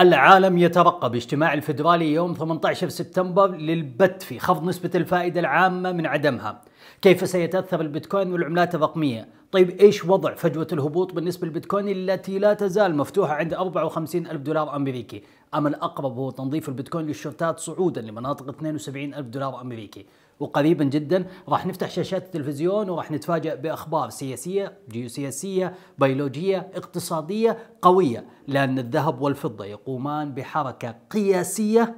العالم يترقب اجتماع الفدرالي يوم 18 سبتمبر للبت في خفض نسبة الفائدة العامة من عدمها كيف سيتأثر البيتكوين والعملات الرقمية طيب ايش وضع فجوه الهبوط بالنسبه للبيتكوين التي لا تزال مفتوحه عند 54 الف دولار امريكي اما الاقرب هو تنظيف البيتكوين للشورتات صعودا لمناطق 72 الف دولار امريكي وقريبا جدا راح نفتح شاشات التلفزيون وراح نتفاجأ بأخبار سياسية جيوسياسية بيولوجية اقتصادية قوية لأن الذهب والفضة يقومان بحركة قياسية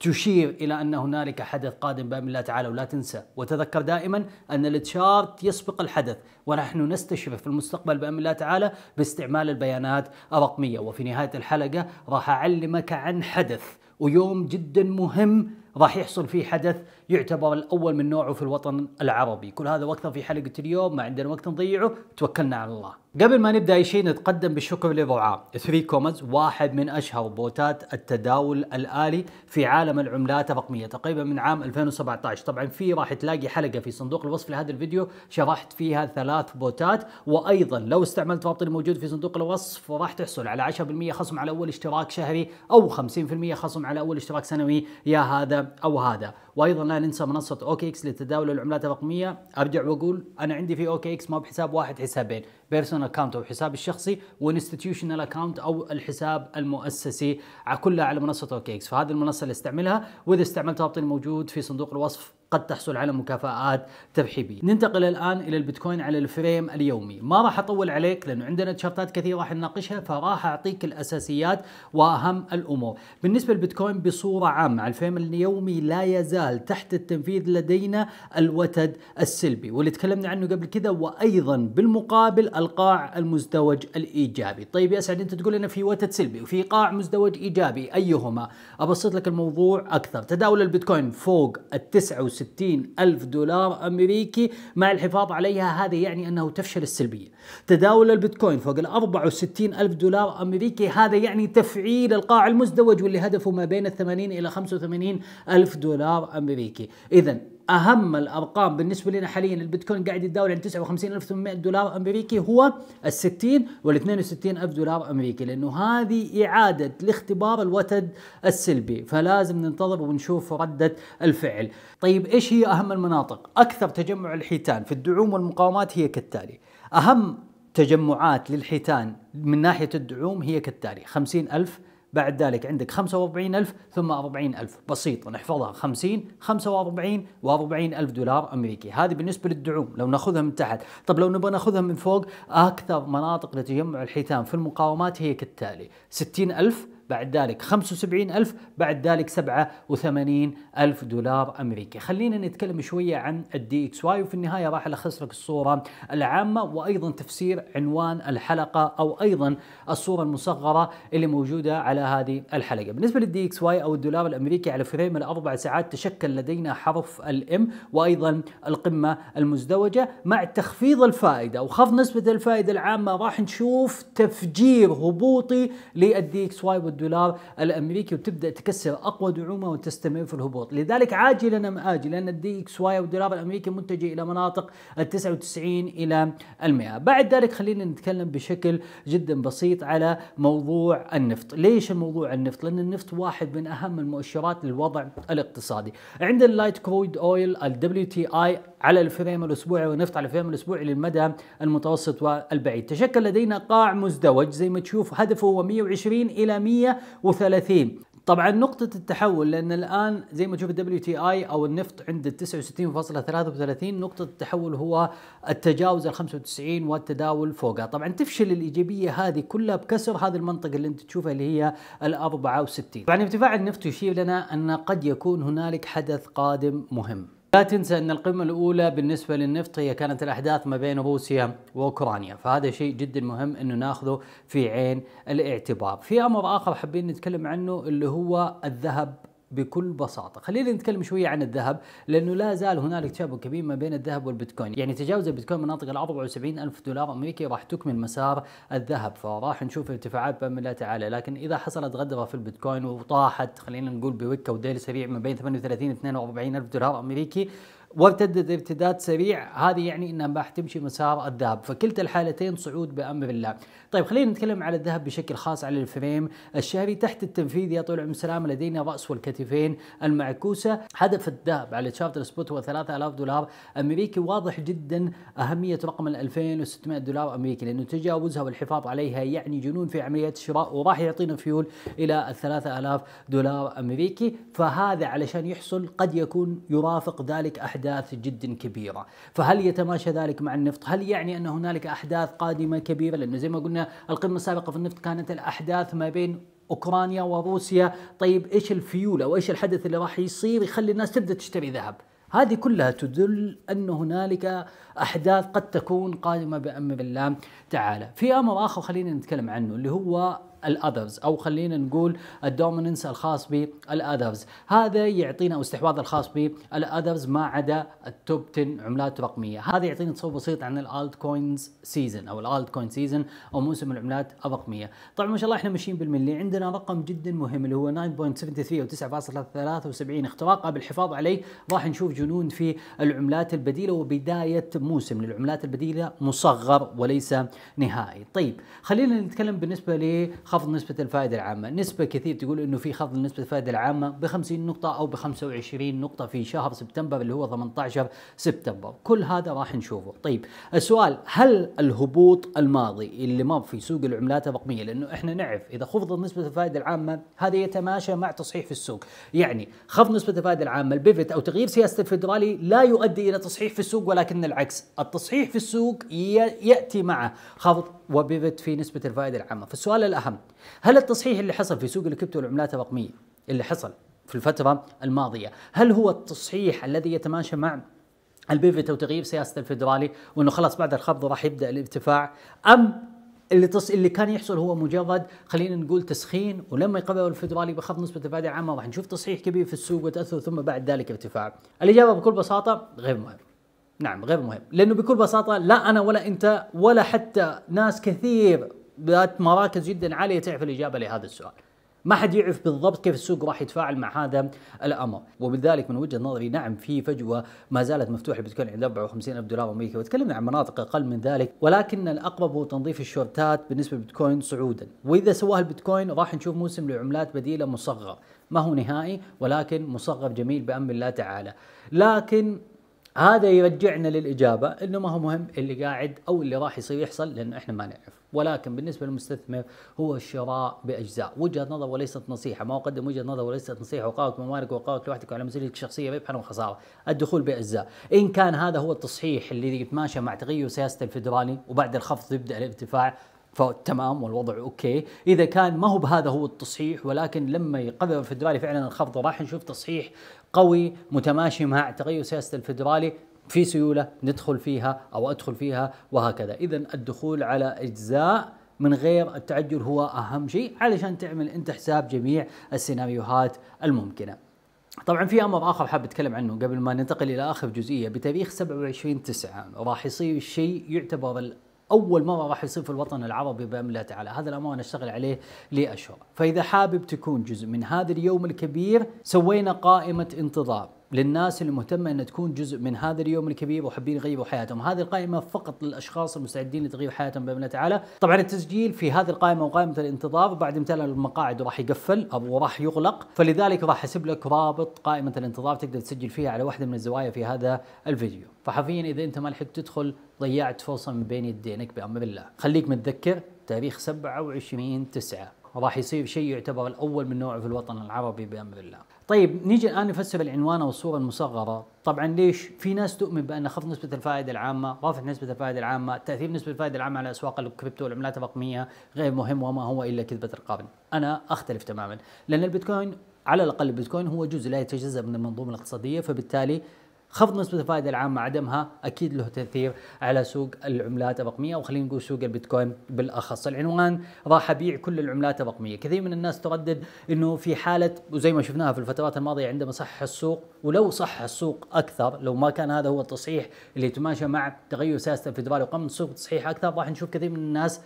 تشير إلى أن هنالك حدث قادم بأمر الله تعالى ولا تنسى وتذكر دائما أن التشارت يسبق الحدث ونحن نستشرف في المستقبل بأمر الله تعالى باستعمال البيانات الرقمية وفي نهاية الحلقة راح أعلمك عن حدث ويوم جدا مهم راح يحصل فيه حدث يعتبر الاول من نوعه في الوطن العربي، كل هذا واكثر في حلقه اليوم، ما عندنا وقت نضيعه، توكلنا على الله. قبل ما نبدا اي شيء نتقدم بالشكر لرعاة 3 كومز واحد من اشهر بوتات التداول الالي في عالم العملات الرقميه تقريبا من عام 2017 طبعا في راح تلاقي حلقه في صندوق الوصف لهذا الفيديو شرحت فيها ثلاث بوتات وايضا لو استعملت رابط الموجود في صندوق الوصف راح تحصل على 10% خصم على اول اشتراك شهري او 50% خصم على اول اشتراك سنوي يا هذا او هذا وايضا لا ننسى منصه اوكي اكس لتداول العملات الرقميه ارجع واقول انا عندي في اوكي اكس ما بحساب واحد حسابين بيرسونال اكاونت او حسابي الشخصي وانستتيوشنال اكاونت او الحساب المؤسسي كلها على منصه اوكي اكس فهذه المنصه اللي استعملها واذا استعملت رابط الموجود في صندوق الوصف قد تحصل على مكافآت ترحيبية ننتقل الآن إلى البيتكوين على الفريم اليومي ما راح أطول عليك لأنه عندنا تشارتات كثيرة راح نناقشها فراح أعطيك الأساسيات وأهم الأمور بالنسبة للبيتكوين بصورة عامة على الفريم اليومي لا يزال تحت التنفيذ لدينا الوتد السلبي واللي تكلمنا عنه قبل كذا وأيضا بالمقابل القاع المزدوج الإيجابي طيب يا سعد أنت تقول لنا في وتد سلبي وفي قاع مزدوج إيجابي أيهما أبسط لك الموضوع أكثر تداول البيتكوين فوق ال 69 وستين ألف دولار أمريكي مع الحفاظ عليها هذا يعني أنه تفشل السلبية تداول البيتكوين فوق ال وستين ألف دولار أمريكي هذا يعني تفعيل القاع المزدوج واللي هدفه ما بين الثمانين إلى خمسة وثمانين ألف دولار أمريكي إذا اهم الارقام بالنسبه لنا حاليا البيتكوين قاعد يتداول عند 59800 دولار امريكي هو ال 60 وال 62 الف دولار امريكي لانه هذه اعاده لاختبار الوتد السلبي فلازم ننتظر ونشوف رده الفعل. طيب ايش هي اهم المناطق؟ اكثر تجمع الحيتان في الدعوم والمقاومات هي كالتالي اهم تجمعات للحيتان من ناحيه الدعوم هي كالتالي 50000 بعد ذلك عندك 45 ألف ثم 40 ألف بسيط نحفظها 50 45 و 40 ألف دولار أمريكي هذه بالنسبة للدعوم لو ناخذها من تحت طب لو نبغى ناخذها من فوق أكثر مناطق لتجمع الحيتان في المقاومات هي كالتالي 60 ألف بعد ذلك 75 ألف بعد ذلك 87 ألف دولار أمريكي خلينا نتكلم شوية عن الدي اكس واي وفي النهاية راح ألخص لك الصورة العامة وأيضا تفسير عنوان الحلقة أو أيضا الصورة المصغرة اللي موجودة على هذه الحلقة بالنسبة للدي اكس واي أو الدولار الأمريكي على فريم الأربع ساعات تشكل لدينا حرف الام وأيضا القمة المزدوجة مع تخفيض الفائدة وخفض نسبة الفائدة العامة راح نشوف تفجير هبوطي للدي اكس واي والدولار الدولار الامريكي وتبدا تكسر اقوى دعومه وتستمر في الهبوط، لذلك عاجلا ام اجلا الدي اكس واي والدولار الامريكي متجه الى مناطق ال 99 الى 100. بعد ذلك خلينا نتكلم بشكل جدا بسيط على موضوع النفط، ليش الموضوع النفط؟ لان النفط واحد من اهم المؤشرات للوضع الاقتصادي، عند اللايت كرويد اويل الدبليو تي اي على الفريم الاسبوعي والنفط على الفريم الاسبوعي للمدى المتوسط والبعيد، تشكل لدينا قاع مزدوج زي ما تشوف هدفه هو 120 الى 100 130 طبعا نقطة التحول لأن الآن زي ما تشوف الدبليو تي اي أو النفط عند 69.33 نقطة التحول هو التجاوز ال 95 والتداول فوقها، طبعا تفشل الإيجابية هذه كلها بكسر هذه المنطقة اللي أنت تشوفها اللي هي ال 64 طبعا ارتفاع النفط يشير لنا أن قد يكون هنالك حدث قادم مهم لا تنسى أن القمة الأولى بالنسبة للنفط هي كانت الأحداث ما بين روسيا وأوكرانيا فهذا شيء جدا مهم أنه ناخذه في عين الاعتبار في أمر آخر حابين نتكلم عنه اللي هو الذهب بكل بساطة خلينا نتكلم شوية عن الذهب لأنه لا زال هنالك تشابه كبير ما بين الذهب والبيتكوين يعني تجاوز البيتكوين مناطق ال 74 ألف دولار أمريكي راح تكمل مسار الذهب فراح نشوف ارتفاعات بإذن الله تعالى لكن إذا حصلت غدرة في البيتكوين وطاحت خلينا نقول بوكة وديل سريع ما بين 38 42 ألف دولار أمريكي وابتدت ابتداد سريع هذه يعني انها راح تمشي مسار الذهب فكلتا الحالتين صعود بامر الله طيب خلينا نتكلم على الذهب بشكل خاص على الفريم الشهري تحت التنفيذ يا طويل العمر سلام لدينا راس والكتفين المعكوسه هدف الذهب على شارت السبوت هو 3000 دولار امريكي واضح جدا اهميه رقم ال 2600 دولار امريكي لانه تجاوزها والحفاظ عليها يعني جنون في عمليه الشراء وراح يعطينا فيول الى ال 3000 دولار امريكي فهذا علشان يحصل قد يكون يرافق ذلك احد أحداث جدا كبيرة فهل يتماشى ذلك مع النفط هل يعني أن هنالك أحداث قادمة كبيرة لأنه زي ما قلنا القمة السابقة في النفط كانت الأحداث ما بين أوكرانيا وروسيا طيب إيش الفيول أو إيش الحدث اللي راح يصير يخلي الناس تبدأ تشتري ذهب هذه كلها تدل أن هنالك أحداث قد تكون قادمة بأمر الله تعالى في أمر آخر خلينا نتكلم عنه اللي هو الاذرز او خلينا نقول الدوميننس الخاص بالاذرز هذا يعطينا او استحواذ الخاص بالاذرز ما عدا التوب 10 عملات رقميه هذا يعطينا تصور بسيط عن الالت كوينز سيزون او الالت كوين سيزون او موسم العملات الرقميه طبعا ما شاء الله احنا ماشيين بالملي عندنا رقم جدا مهم اللي هو 9.73 او 9.73 اختراقه بالحفاظ عليه راح نشوف جنون في العملات البديله وبدايه موسم للعملات البديله مصغر وليس نهائي طيب خلينا نتكلم بالنسبه ل خفض نسبة الفائدة العامة نسبة كثير تقول أنه في خفض نسبة الفائدة العامة ب 50 نقطة أو ب 25 نقطة في شهر سبتمبر اللي هو 18 سبتمبر كل هذا راح نشوفه طيب السؤال هل الهبوط الماضي اللي مر في سوق العملات الرقمية لأنه إحنا نعرف إذا خفضت نسبة الفائدة العامة هذا يتماشى مع تصحيح في السوق يعني خفض نسبة الفائدة العامة البيفت أو تغيير سياسة الفيدرالي لا يؤدي إلى تصحيح في السوق ولكن العكس التصحيح في السوق يأتي معه خفض وبيفت في نسبة الفائدة العامة فالسؤال الأهم هل التصحيح اللي حصل في سوق الكريبتو والعملات الرقميه اللي حصل في الفتره الماضيه هل هو التصحيح الذي يتماشى مع البيفت او تغيير سياسه الفدرالي وانه خلاص بعد الخفض راح يبدا الارتفاع ام اللي تص... اللي كان يحصل هو مجرد خلينا نقول تسخين ولما يقرر الفدرالي بخفض نسبه الفائده العامه راح نشوف تصحيح كبير في السوق وتاثر ثم بعد ذلك ارتفاع. الاجابه بكل بساطه غير مهم. نعم غير مهم لانه بكل بساطه لا انا ولا انت ولا حتى ناس كثير ذات مراكز جدا عاليه تعرف الاجابه لهذا السؤال. ما حد يعرف بالضبط كيف السوق راح يتفاعل مع هذا الامر، وبذلك من وجهه نظري نعم في فجوه ما زالت مفتوحه البيتكوين عند 54 الف دولار امريكي، وتكلمنا عن مناطق اقل من ذلك، ولكن الاقرب هو تنظيف الشورتات بالنسبه للبيتكوين صعودا، واذا سواها البيتكوين راح نشوف موسم لعملات بديله مصغر، ما هو نهائي ولكن مصغر جميل بامر الله تعالى، لكن هذا يرجعنا للاجابه انه ما هو مهم اللي قاعد او اللي راح يصير يحصل لانه احنا ما نعرف، ولكن بالنسبه للمستثمر هو الشراء باجزاء، وجهه نظر وليست نصيحه، ما اقدم وجهه نظر وليست نصيحه وقائك ممارك وقائك لوحدك وعلى مسؤوليتك الشخصيه ربحا وخساره، الدخول باجزاء، ان كان هذا هو التصحيح اللي يتماشى مع تغير سياسه الفدرالي وبعد الخفض يبدا الارتفاع، فتمام والوضع اوكي، اذا كان ما هو بهذا هو التصحيح ولكن لما يقرر الفدرالي فعلا الخفض راح نشوف تصحيح قوي متماشي مع تغير سياسه الفدرالي في سيوله ندخل فيها او ادخل فيها وهكذا، اذا الدخول على اجزاء من غير التعجل هو اهم شيء علشان تعمل انت حساب جميع السيناريوهات الممكنه. طبعا في امر اخر حاب اتكلم عنه قبل ما ننتقل الى اخر جزئيه بتاريخ 27 9 راح يصير شيء يعتبر اول مره راح يصير في الوطن العربي باذن الله تعالى هذا الامر نشتغل عليه لاشهر فاذا حابب تكون جزء من هذا اليوم الكبير سوينا قائمه انتظار للناس اللي مهتمة أن تكون جزء من هذا اليوم الكبير وحابين يغيروا حياتهم هذه القائمة فقط للأشخاص المستعدين لتغيير حياتهم بإذن الله تعالى طبعا التسجيل في هذه القائمة وقائمة الانتظار بعد امتلاء المقاعد راح يقفل أو راح يغلق فلذلك راح أسيب لك رابط قائمة الانتظار تقدر تسجل فيها على واحدة من الزوايا في هذا الفيديو فحرفيا إذا أنت ما لحقت تدخل ضيعت فرصة من بين يدينك بأمر الله خليك متذكر تاريخ 27 9 وراح يصير شيء يعتبر الاول من نوعه في الوطن العربي بامر الله. طيب نيجي الان نفسر العنوان او الصوره المصغره، طبعا ليش؟ في ناس تؤمن بان خفض نسبه الفائده العامه، رفع نسبه الفائده العامه، تاثير نسبه الفائده العامه على اسواق الكريبتو والعملات الرقميه غير مهم وما هو الا كذبه القرن. انا اختلف تماما، لان البيتكوين على الاقل البيتكوين هو جزء لا يتجزا من المنظومه الاقتصاديه فبالتالي خفض نسبة الفائدة العامة عدمها أكيد له تأثير على سوق العملات الرقمية وخلينا نقول سوق البيتكوين بالأخص العنوان راح أبيع كل العملات الرقمية كثير من الناس تردد أنه في حالة وزي ما شفناها في الفترات الماضية عندما صح السوق ولو صح السوق أكثر لو ما كان هذا هو التصحيح اللي يتماشى مع تغير سياسة الفيدرالي وقام السوق تصحيح أكثر راح نشوف كثير من الناس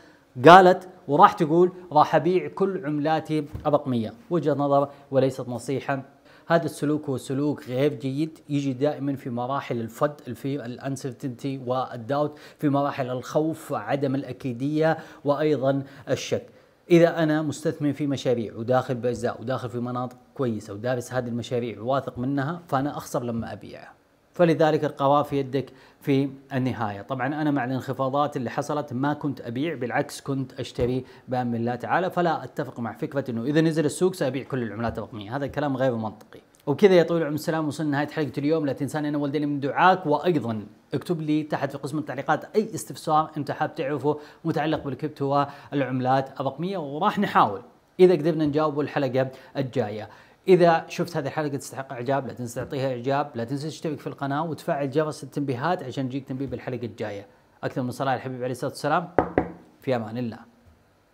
قالت وراح تقول راح ابيع كل عملاتي الرقميه، وجهه نظر وليست نصيحه هذا السلوك هو سلوك غير جيد يجي دائما في مراحل الفد في الانسرتينتي والداوت في مراحل الخوف وعدم الاكيديه وايضا الشك اذا انا مستثمر في مشاريع وداخل باجزاء وداخل في مناطق كويسه ودارس هذه المشاريع وواثق منها فانا اخسر لما ابيعها فلذلك القوافي يدك في النهايه، طبعا انا مع الانخفاضات اللي حصلت ما كنت ابيع بالعكس كنت اشتري بام الله تعالى فلا اتفق مع فكره انه اذا نزل السوق سابيع كل العملات الرقميه، هذا كلام غير منطقي. وبكذا يا طويل العمر السلام وصلنا نهايه حلقه اليوم، لا تنساني انا ولدي من دعاك وايضا اكتب لي تحت في قسم التعليقات اي استفسار انت حاب تعرفه متعلق بالكريبتو والعملات الرقميه وراح نحاول اذا قدرنا نجاوبه الحلقه الجايه. اذا شفت هذه الحلقه تستحق اعجاب لا تنسى تعطيها اعجاب لا تنسى تشترك في القناه وتفعل جرس التنبيهات عشان يجيك تنبيه بالحلقه الجايه اكثر من صلاه الحبيب عليه الصلاه والسلام في امان الله